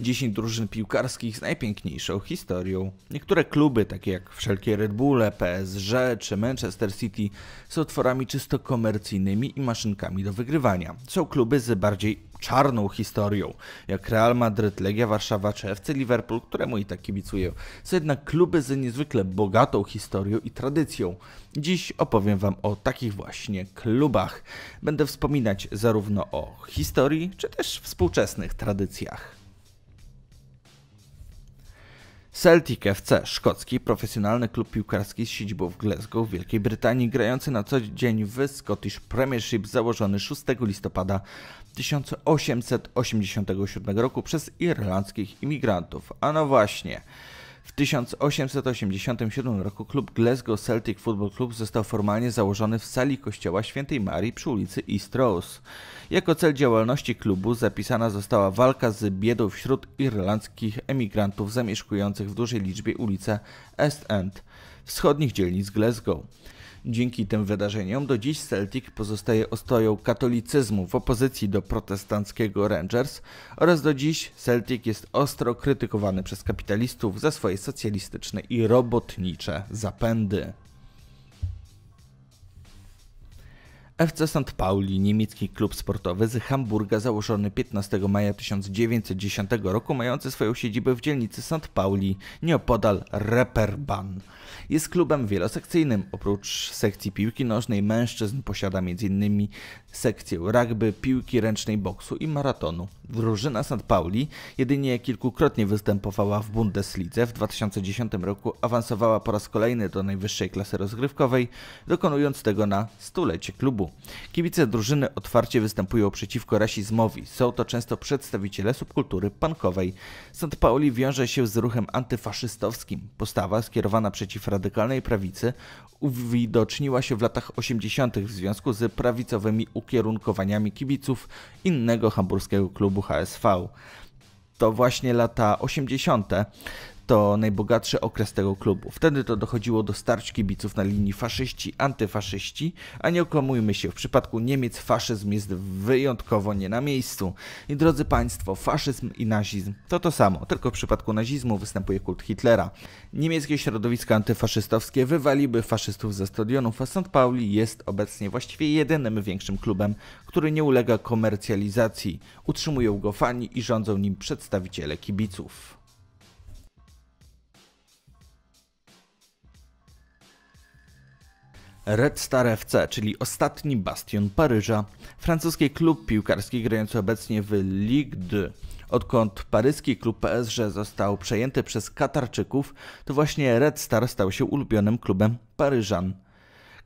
10 drużyn piłkarskich z najpiękniejszą historią. Niektóre kluby, takie jak wszelkie Red Bull, PSG czy Manchester City, są tworami czysto komercyjnymi i maszynkami do wygrywania. Są kluby z bardziej czarną historią, jak Real Madryt, Legia Warszawa czy FC Liverpool, któremu i tak kibicuję. Są jednak kluby z niezwykle bogatą historią i tradycją. Dziś opowiem Wam o takich właśnie klubach. Będę wspominać zarówno o historii, czy też współczesnych tradycjach. Celtic FC, szkocki profesjonalny klub piłkarski z siedzibą w Glasgow w Wielkiej Brytanii, grający na co dzień w Scottish Premiership, założony 6 listopada 1887 roku przez irlandzkich imigrantów. A no właśnie. W 1887 roku klub Glasgow Celtic Football Club został formalnie założony w sali kościoła Świętej Marii przy ulicy East Rose. Jako cel działalności klubu zapisana została walka z biedą wśród irlandzkich emigrantów zamieszkujących w dużej liczbie ulice East End wschodnich dzielnic Glasgow. Dzięki tym wydarzeniom do dziś Celtic pozostaje ostoją katolicyzmu w opozycji do protestanckiego Rangers oraz do dziś Celtic jest ostro krytykowany przez kapitalistów za swoje socjalistyczne i robotnicze zapędy. FC St. Pauli, niemiecki klub sportowy z Hamburga założony 15 maja 1910 roku, mający swoją siedzibę w dzielnicy St. Pauli, nieopodal Reperban. Jest klubem wielosekcyjnym. Oprócz sekcji piłki nożnej mężczyzn posiada m.in sekcję rugby, piłki ręcznej, boksu i maratonu. Drużyna St. Pauli jedynie kilkukrotnie występowała w Bundeslidze. W 2010 roku awansowała po raz kolejny do najwyższej klasy rozgrywkowej, dokonując tego na stulecie klubu. Kibice drużyny otwarcie występują przeciwko rasizmowi. Są to często przedstawiciele subkultury punkowej. St. Pauli wiąże się z ruchem antyfaszystowskim. Postawa skierowana przeciw radykalnej prawicy uwidoczniła się w latach 80. w związku z prawicowymi układami ukierunkowaniami kibiców innego hamburskiego klubu HSV. To właśnie lata 80 to najbogatszy okres tego klubu. Wtedy to dochodziło do starć kibiców na linii faszyści-antyfaszyści, a nie okłamujmy się, w przypadku Niemiec faszyzm jest wyjątkowo nie na miejscu. I drodzy Państwo, faszyzm i nazizm to to samo, tylko w przypadku nazizmu występuje kult Hitlera. Niemieckie środowiska antyfaszystowskie wywaliby faszystów ze stadionów, a St. Pauli jest obecnie właściwie jedynym większym klubem, który nie ulega komercjalizacji. Utrzymują go fani i rządzą nim przedstawiciele kibiców. Red Star FC, czyli ostatni bastion Paryża. Francuski klub piłkarski grający obecnie w Ligue 2. Odkąd paryski klub PSG został przejęty przez Katarczyków, to właśnie Red Star stał się ulubionym klubem Paryżan.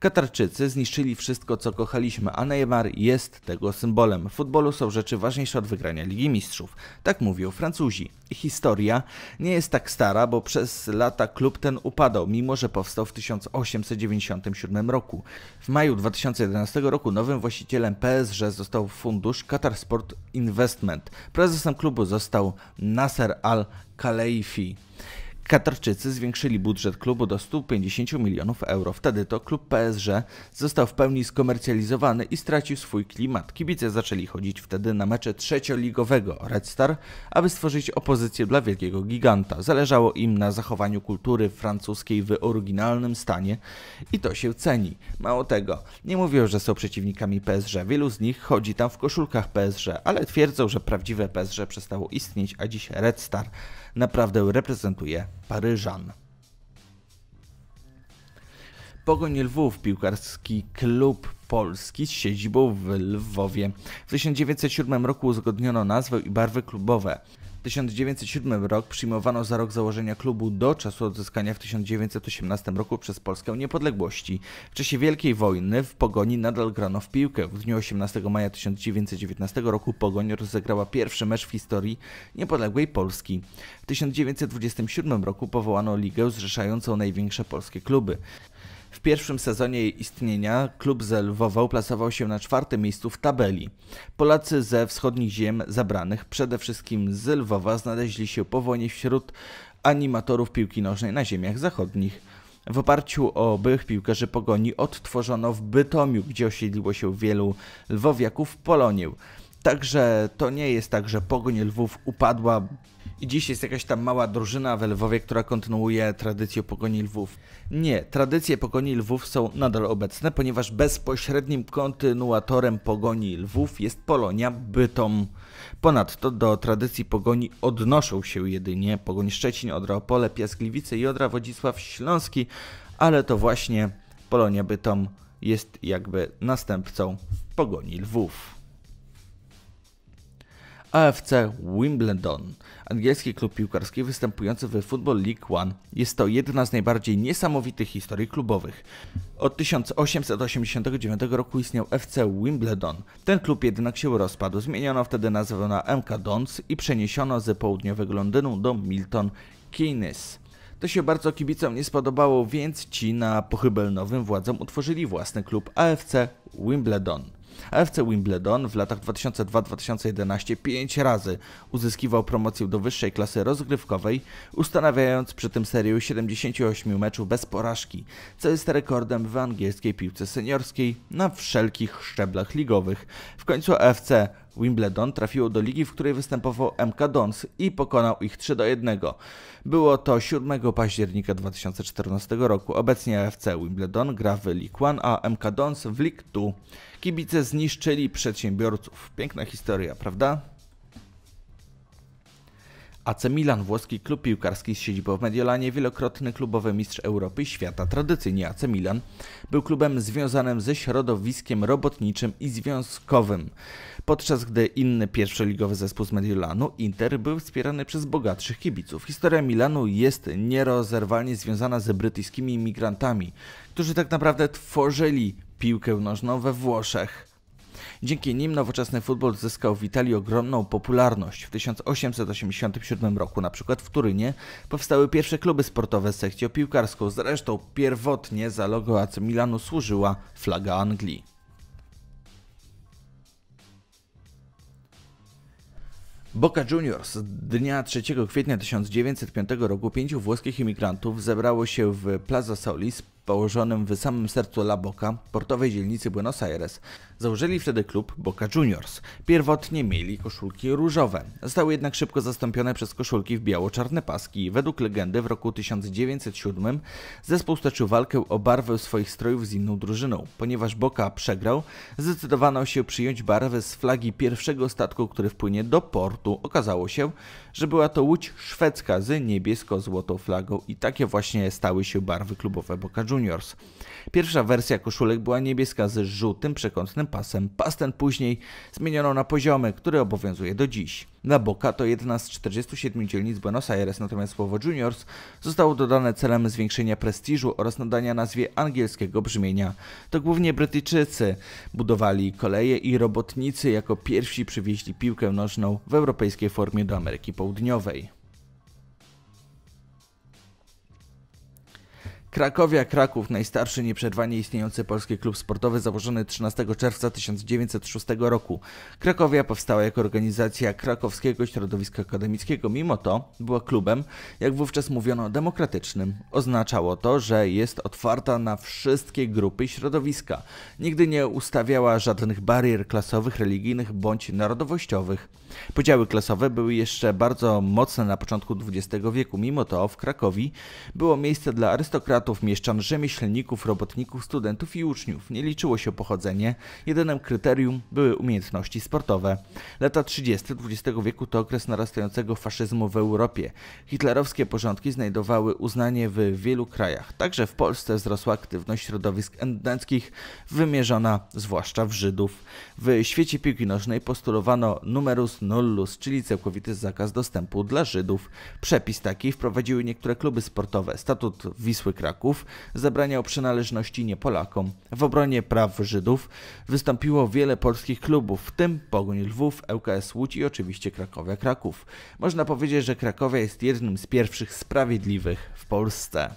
Katarczycy zniszczyli wszystko, co kochaliśmy, a Neymar jest tego symbolem. W futbolu są rzeczy ważniejsze od wygrania Ligi Mistrzów. Tak mówią Francuzi. Historia nie jest tak stara, bo przez lata klub ten upadał, mimo że powstał w 1897 roku. W maju 2011 roku nowym właścicielem PSG został fundusz Qatar Sport Investment. Prezesem klubu został Nasser Al-Khaleifi. Katarczycy zwiększyli budżet klubu do 150 milionów euro. Wtedy to klub PSG został w pełni skomercjalizowany i stracił swój klimat. Kibice zaczęli chodzić wtedy na mecze trzecioligowego Red Star, aby stworzyć opozycję dla wielkiego giganta. Zależało im na zachowaniu kultury francuskiej w oryginalnym stanie i to się ceni. Mało tego, nie mówią, że są przeciwnikami PSG. Wielu z nich chodzi tam w koszulkach PSG, ale twierdzą, że prawdziwe PSG przestało istnieć, a dziś Red Star naprawdę reprezentuje Paryżan. Pogoń Lwów, piłkarski klub Polski z siedzibą w Lwowie. W 1907 roku uzgodniono nazwę i barwy klubowe. 1907 rok przyjmowano za rok założenia klubu do czasu odzyskania w 1918 roku przez Polskę niepodległości. W czasie Wielkiej Wojny w Pogoni nadal grano w piłkę. W dniu 18 maja 1919 roku Pogoń rozegrała pierwszy mecz w historii niepodległej Polski. W 1927 roku powołano ligę zrzeszającą największe polskie kluby. W pierwszym sezonie jej istnienia klub z Lwowa uplasował się na czwartym miejscu w tabeli. Polacy ze wschodnich ziem zabranych, przede wszystkim z Lwowa, znaleźli się po wojnie wśród animatorów piłki nożnej na ziemiach zachodnich. W oparciu o byłych piłkarzy pogoni odtworzono w Bytomiu, gdzie osiedliło się wielu lwowiaków, Polonię. Także to nie jest tak, że Pogoń Lwów upadła i dziś jest jakaś tam mała drużyna we Lwowie, która kontynuuje tradycję pogoni Lwów. Nie, tradycje pogoni Lwów są nadal obecne, ponieważ bezpośrednim kontynuatorem pogoni Lwów jest Polonia Bytom. Ponadto do tradycji pogoni odnoszą się jedynie Pogoń Szczecin, Odra Opole, Piaskliwice i Odra Wodzisław Śląski, ale to właśnie Polonia Bytom jest jakby następcą pogoni Lwów. AFC Wimbledon, angielski klub piłkarski występujący w Football League One, jest to jedna z najbardziej niesamowitych historii klubowych. Od 1889 roku istniał FC Wimbledon. Ten klub jednak się rozpadł, zmieniono wtedy nazwę na MK Dons i przeniesiono z południowego Londynu do Milton Keynes. To się bardzo kibicom nie spodobało, więc ci na pochybelnowym władzom utworzyli własny klub AFC Wimbledon. AFC Wimbledon w latach 2002-2011 pięć razy uzyskiwał promocję do wyższej klasy rozgrywkowej, ustanawiając przy tym serię 78 meczów bez porażki, co jest rekordem w angielskiej piłce seniorskiej na wszelkich szczeblach ligowych. W końcu AFC Wimbledon trafiło do ligi, w której występował MK Dons i pokonał ich 3 do 1. Było to 7 października 2014 roku. Obecnie AFC Wimbledon gra w League One, a MK Dons w League 2. Kibice zniszczyli przedsiębiorców. Piękna historia, prawda? AC Milan, włoski klub piłkarski z siedzibą w Mediolanie, wielokrotny klubowy mistrz Europy i świata. Tradycyjnie AC Milan był klubem związanym ze środowiskiem robotniczym i związkowym, podczas gdy inny pierwszoligowy zespół z Mediolanu, Inter, był wspierany przez bogatszych kibiców. Historia Milanu jest nierozerwalnie związana z brytyjskimi imigrantami, którzy tak naprawdę tworzyli piłkę nożną we Włoszech. Dzięki nim nowoczesny futbol zyskał w Italii ogromną popularność. W 1887 roku, na przykład w Turynie, powstały pierwsze kluby sportowe z sekcją piłkarską. Zresztą pierwotnie za logo AC Milanu służyła flaga Anglii. Boca Juniors dnia 3 kwietnia 1905 roku pięciu włoskich imigrantów zebrało się w Plaza Solis położonym w samym sercu La Boca, portowej dzielnicy Buenos Aires. Założyli wtedy klub Boca Juniors. Pierwotnie mieli koszulki różowe, zostały jednak szybko zastąpione przez koszulki w biało-czarne paski. Według legendy w roku 1907 zespół stoczył walkę o barwę swoich strojów z inną drużyną. Ponieważ Boca przegrał, zdecydowano się przyjąć barwę z flagi pierwszego statku, który wpłynie do portu. Okazało się, że była to łódź szwedzka z niebiesko-złotą flagą i takie właśnie stały się barwy klubowe Boca Juniors. Juniors. Pierwsza wersja koszulek była niebieska z żółtym przekątnym pasem. Pas ten później zmieniono na poziomy, który obowiązuje do dziś. Na boka to jedna z 47 dzielnic Buenos Aires, natomiast słowo Juniors zostało dodane celem zwiększenia prestiżu oraz nadania nazwie angielskiego brzmienia. To głównie Brytyjczycy budowali koleje i robotnicy jako pierwsi przywieźli piłkę nożną w europejskiej formie do Ameryki Południowej. Krakowia Kraków, najstarszy nieprzerwanie istniejący polski klub sportowy założony 13 czerwca 1906 roku. Krakowia powstała jako organizacja krakowskiego środowiska akademickiego, mimo to była klubem, jak wówczas mówiono, demokratycznym. Oznaczało to, że jest otwarta na wszystkie grupy i środowiska. Nigdy nie ustawiała żadnych barier klasowych, religijnych bądź narodowościowych. Podziały klasowe były jeszcze bardzo mocne na początku XX wieku, mimo to w Krakowi było miejsce dla arystokratów, mieszczan, rzemieślników, robotników, studentów i uczniów. Nie liczyło się pochodzenie, jedynym kryterium były umiejętności sportowe. Lata 30. XX wieku to okres narastającego faszyzmu w Europie. Hitlerowskie porządki znajdowały uznanie w wielu krajach. Także w Polsce wzrosła aktywność środowisk endenckich, wymierzona zwłaszcza w Żydów. W świecie piłki nożnej postulowano numerus nullus, czyli całkowity zakaz dostępu dla Żydów. Przepis taki wprowadziły niektóre kluby sportowe. Statut Wisły Kraków zabraniał przynależności nie Polakom. W obronie praw Żydów wystąpiło wiele polskich klubów, w tym Pogoń Lwów, ŁKS Łódź i oczywiście Krakowia Kraków. Można powiedzieć, że Krakowia jest jednym z pierwszych sprawiedliwych w Polsce.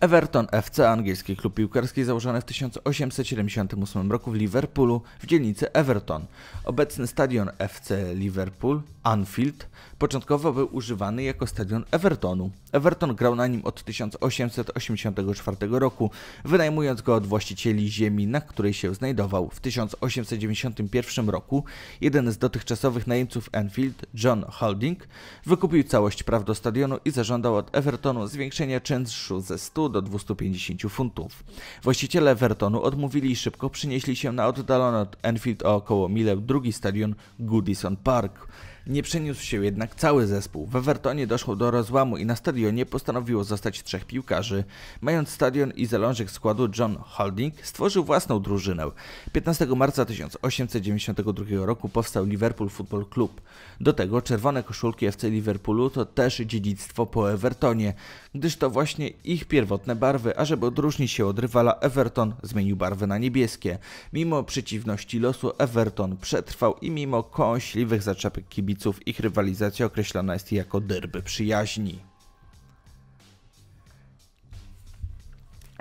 Everton FC, angielski klub piłkarski założony w 1878 roku w Liverpoolu w dzielnicy Everton. Obecny stadion FC Liverpool, Anfield, początkowo był używany jako stadion Evertonu. Everton grał na nim od 1884 roku, wynajmując go od właścicieli ziemi, na której się znajdował. W 1891 roku jeden z dotychczasowych najemców Anfield, John Holding, wykupił całość praw do stadionu i zażądał od Evertonu zwiększenia czynszu ze 100 do 250 funtów. Właściciele Evertonu odmówili i szybko przynieśli się na oddalony od Enfield o około milę drugi stadion Goodison Park. Nie przeniósł się jednak cały zespół. W Evertonie doszło do rozłamu i na stadionie postanowiło zostać trzech piłkarzy. Mając stadion i zalążek składu John Holding stworzył własną drużynę. 15 marca 1892 roku powstał Liverpool Football Club. Do tego czerwone koszulki FC Liverpoolu to też dziedzictwo po Evertonie, gdyż to właśnie ich pierwotne barwy, a żeby odróżnić się od rywala Everton zmienił barwy na niebieskie. Mimo przeciwności losu Everton przetrwał i mimo kąśliwych zaczepek kibiców kibiców ich rywalizacja określana jest jako derby przyjaźni.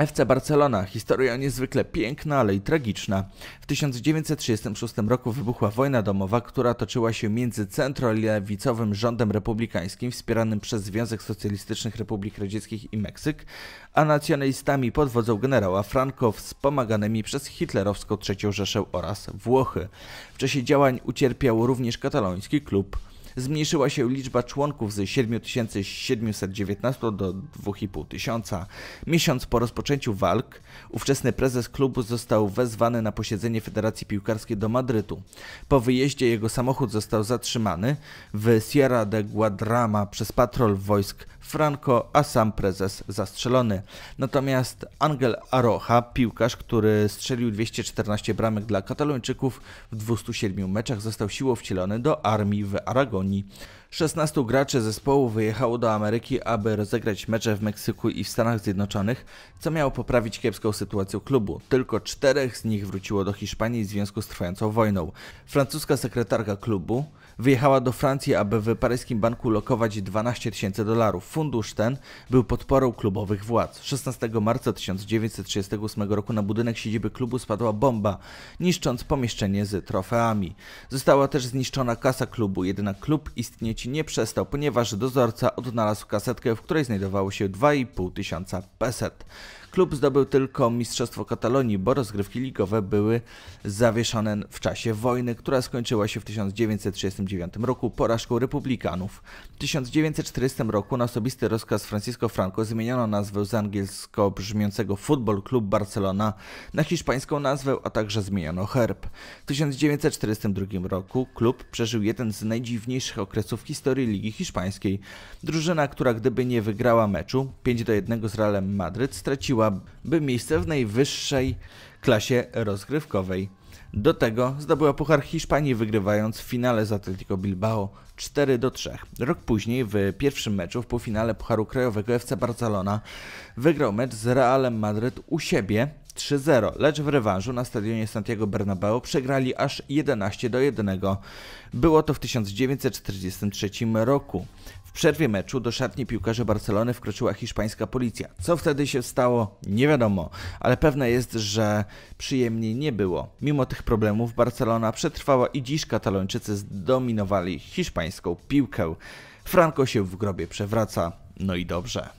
FC Barcelona. Historia niezwykle piękna, ale i tragiczna. W 1936 roku wybuchła wojna domowa, która toczyła się między centrolewicowym rządem republikańskim wspieranym przez Związek Socjalistycznych Republik Radzieckich i Meksyk, a nacjonalistami pod wodzą generała Franco wspomaganymi przez hitlerowską III Rzeszę oraz Włochy. W czasie działań ucierpiał również kataloński klub zmniejszyła się liczba członków z 7719 do 2500. Miesiąc po rozpoczęciu walk ówczesny prezes klubu został wezwany na posiedzenie Federacji Piłkarskiej do Madrytu. Po wyjeździe jego samochód został zatrzymany w Sierra de Guadrama przez patrol wojsk Franco, a sam prezes zastrzelony. Natomiast Angel Arocha, piłkarz, który strzelił 214 bramek dla Katalończyków w 207 meczach, został siłą wcielony do armii w Aragonie. tygodni 16 graczy zespołu wyjechało do Ameryki, aby rozegrać mecze w Meksyku i w Stanach Zjednoczonych, co miało poprawić kiepską sytuację klubu. Tylko czterech z nich wróciło do Hiszpanii w związku z trwającą wojną. Francuska sekretarka klubu wyjechała do Francji, aby w paryskim banku lokować 12 tysięcy dolarów. Fundusz ten był podporą klubowych władz. 16 marca 1938 roku na budynek siedziby klubu spadła bomba, niszcząc pomieszczenie z trofeami. Została też zniszczona kasa klubu, jednak klub istnieć nie przestał, ponieważ dozorca odnalazł kasetkę, w której znajdowało się 2,5 tysiąca peset. Klub zdobył tylko Mistrzostwo Katalonii, bo rozgrywki ligowe były zawieszone w czasie wojny, która skończyła się w 1939 roku porażką republikanów. W 1940 roku na osobisty rozkaz Francisco Franco zmieniono nazwę z angielsko brzmiącego Football Club Barcelona na hiszpańską nazwę, a także zmieniono herb. W 1942 roku klub przeżył jeden z najdziwniejszych okresów w historii Ligi Hiszpańskiej. Drużyna, która gdyby nie wygrała meczu 5 1 z Realem Madryt, straciła zdobyłaby miejsce w najwyższej klasie rozgrywkowej. Do tego zdobyła Puchar Hiszpanii, wygrywając w finale z Atletico Bilbao 4 do 3. Rok później, w pierwszym meczu w półfinale Pucharu Krajowego FC Barcelona, wygrał mecz z Realem Madryt u siebie 3-0, lecz w rewanżu na stadionie Santiago Bernabeu przegrali aż 11 do 1. Było to w 1943 roku. W przerwie meczu do szatni piłkarzy Barcelony wkroczyła hiszpańska policja. Co wtedy się stało, nie wiadomo, ale pewne jest, że przyjemnie nie było. Mimo tych problemów Barcelona przetrwała i dziś Katalończycy zdominowali hiszpańską piłkę. Franco się w grobie przewraca, no i dobrze.